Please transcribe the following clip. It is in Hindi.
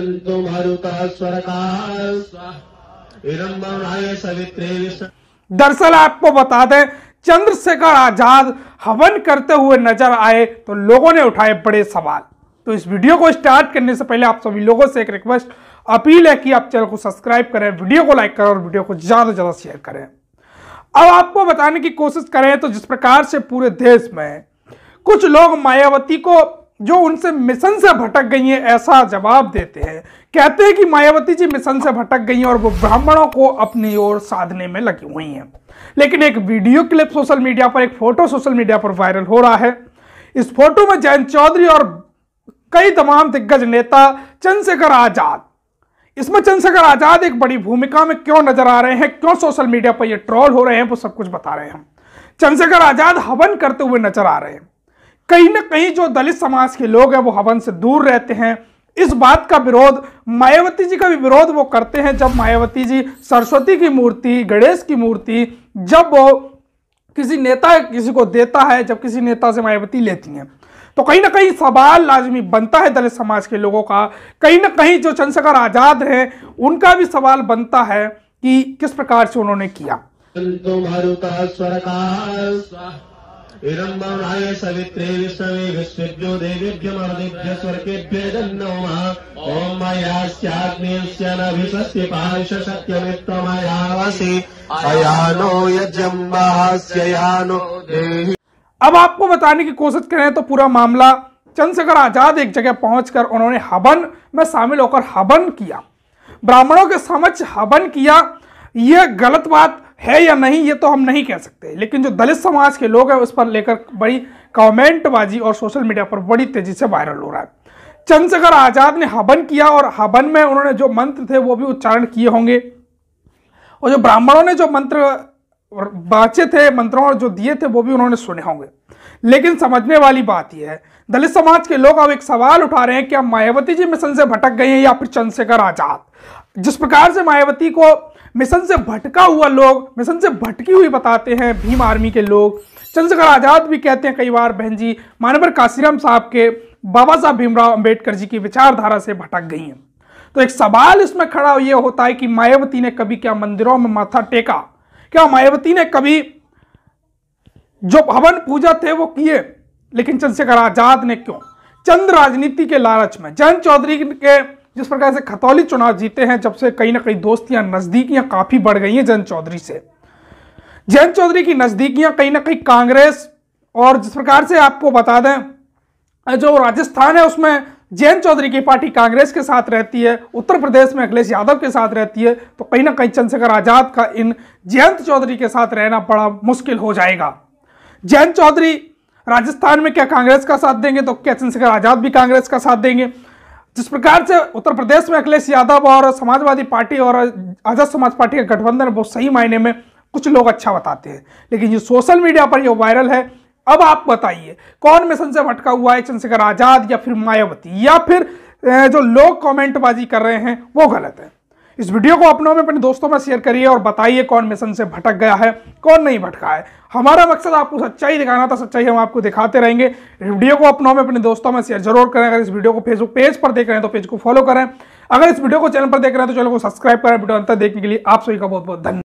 सन्तो भरुतः स्वरकाय दरअसल आपको बता दें चंद्रशेखर आजाद हवन करते हुए नजर आए तो लोगों ने उठाए बड़े सवाल तो इस वीडियो को स्टार्ट करने से पहले आप सभी लोगों से एक रिक्वेस्ट अपील है कि आप चैनल को सब्सक्राइब करें वीडियो को लाइक करें और वीडियो को ज़्यादा से ज़्यादा शेयर करें अब आपको बताने की कोशिश करें तो जिस प्रकार से पूरे देश में कुछ लोग मायावती को जो उनसे मिशन से भटक गई हैं ऐसा जवाब देते हैं कहते हैं कि मायावती जी मिशन से भटक गई हैं और वो ब्राह्मणों को अपनी ओर साधने में लगी हुई हैं लेकिन एक वीडियो क्लिप सोशल मीडिया पर एक फोटो सोशल मीडिया पर वायरल हो रहा है इस फोटो में जयंत चौधरी और कई तमाम दिग्गज नेता चंद्रशेखर आजाद इसमें चंद्रशेखर आजाद एक बड़ी भूमिका में क्यों नजर आ रहे हैं क्यों सोशल मीडिया पर ये ट्रोल हो रहे हैं वो सब कुछ बता रहे हैं हम चंद्रशेखर आजाद हवन करते हुए नजर आ रहे हैं कहीं ना कहीं जो दलित समाज के लोग हैं वो हवन से दूर रहते हैं इस बात का विरोध मायावती जी का भी विरोध वो करते हैं जब मायावती जी सरस्वती की मूर्ति गणेश की मूर्ति जब वो किसी नेता किसी को देता है जब किसी नेता से मायावती लेती हैं तो कहीं ना कहीं सवाल लाजमी बनता है दलित समाज के लोगों का कहीं ना कहीं जो चंद्रशेखर आजाद हैं उनका भी सवाल बनता है कि किस प्रकार से उन्होंने किया विरंबाय सवित्रे विष्णवे विश्वेभ्यो देवेभ्य मर्देभ्य स्वर्गेभ्य जन्नोमा ओम मयास्याग्नेस्य नभिषस्य पाश सत्यमित्रमयावसि अयानो यजम्बास्ययानो देहि अब आपको बताने की कोशिश करें तो पूरा मामला चंद्रशेखर आजाद एक जगह पहुंचकर उन्होंने हवन में शामिल होकर हवन किया ब्राह्मणों के समक्ष हवन किया यह गलत बात है या नहीं ये तो हम नहीं कह सकते लेकिन जो दलित समाज के लोग हैं उस पर लेकर बड़ी कमेंटबाजी और सोशल मीडिया पर बड़ी तेजी से वायरल हो रहा है चंद्रशेखर आजाद ने हवन किया और हवन में उन्होंने जो मंत्र थे वो भी उच्चारण किए होंगे और जो ब्राह्मणों ने जो मंत्र बाचे थे मंत्रों और जो दिए थे वो भी उन्होंने सुने होंगे लेकिन समझने वाली बात यह है दलित समाज के लोग अब एक सवाल उठा रहे हैं कि अब मायावती जी मिशन से भटक गए हैं या फिर चंद्रशेखर आजाद जिस प्रकार से मायावती को मिशन से भटका हुआ लोग मिशन से भटकी हुई बताते हैं भीम आर्मी के लोग चंद्रशेखर आज़ाद भी कहते हैं कई बार बहन जी मानवर काशीराम साहब के बाबा साहब भीमराव अंबेडकर जी की विचारधारा से भटक गई हैं तो एक सवाल इसमें खड़ा यह होता है कि मायावती ने कभी क्या मंदिरों में माथा टेका क्या मायावती ने कभी जो हवन पूजा थे वो किए लेकिन चंद्रशेखर आजाद ने क्यों चंद्र राजनीति के लालच में जयंत चौधरी के जिस प्रकार से खतौली चुनाव जीते हैं जब से कहीं ना कहीं दोस्तियां नजदीकियां काफी बढ़ गई हैं जयंत चौधरी से जयंत चौधरी की नजदीकियां कहीं ना कहीं कांग्रेस और जिस प्रकार से आपको बता दें जो राजस्थान है उसमें जयंत चौधरी की पार्टी कांग्रेस के साथ रहती है उत्तर प्रदेश में अखिलेश यादव के साथ रहती है तो कहीं ना कहीं चंद्रशेखर आजाद का इन जयंत चौधरी के साथ रहना बड़ा मुश्किल हो जाएगा जयंत चौधरी राजस्थान में क्या कांग्रेस का साथ देंगे तो क्या चंद्रशेखर आजाद भी कांग्रेस का साथ देंगे जिस प्रकार से उत्तर प्रदेश में अखिलेश यादव और समाजवादी पार्टी और आजाद समाज पार्टी का गठबंधन वो सही मायने में कुछ लोग अच्छा बताते हैं लेकिन ये सोशल मीडिया पर ये वायरल है अब आप बताइए कौन मिशन से भटका हुआ है चंद्रशेखर आजाद या फिर मायावती या फिर जो लोग कमेंटबाजी कर रहे हैं वो गलत है इस वीडियो को अपनों में अपने दोस्तों में शेयर करिए और बताइए कौन मिशन से भटक गया है कौन नहीं भटका है हमारा मकसद आपको सच्चाई दिखाना था सच्चाई हम आपको दिखाते रहेंगे वीडियो को अपनों में अपने दोस्तों में शेयर जरूर करें अगर इस वीडियो को फेसबुक पेज पर देख रहे हैं तो पेज को फॉलो करें अगर इस वीडियो को चैनल पर देख रहे हैं तो चैनल को सब्सक्राइब करें वीडियो अंतर देखने के लिए आप सभी का बहुत बहुत धन्यवाद